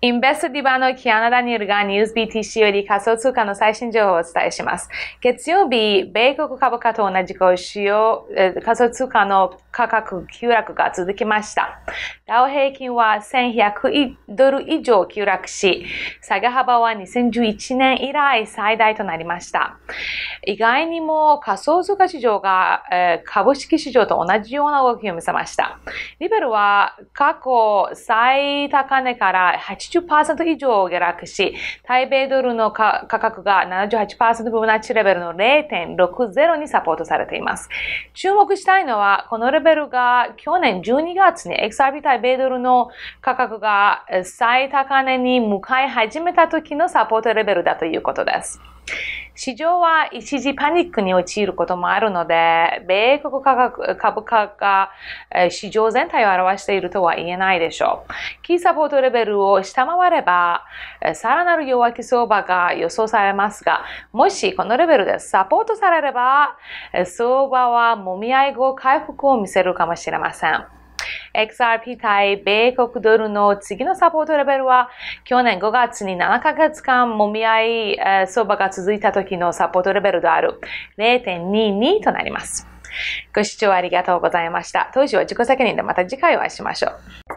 インベストディバのキアナダニいるがニュース BTC より仮想通貨の最新情報をお伝えします。月曜日、米国株価と同じく主要、仮想通貨の価格急落が続きました。ダウ平均は1100ドル以上急落し、下げ幅は2011年以来最大となりました。意外にも仮想通貨市場が、株式市場と同じような動きを見せました。リベルは過去最高値から8 80%以上下落し、対米ドルの価格が78%分の値レベルの0.60にサポートされています。注目したいのは、このレベルが去年12月に XRP 対米ドルの価格が最高値に向かい始めた時のサポートレベルだということです。市場は一時パニックに陥ることもあるので、米国価格株価が市場全体を表しているとは言えないでしょう。キーサポートレベルを下回れば、さらなる弱気相場が予想されますが、もしこのレベルでサポートされれば、相場はもみ合い後回復を見せるかもしれません。XRP 対米国ドルの次のサポートレベルは、去年5月に7ヶ月間もみ合い相場が続いた時のサポートレベルである0.22となります。ご視聴ありがとうございました。当時は自己責任でまた次回お会いしましょう。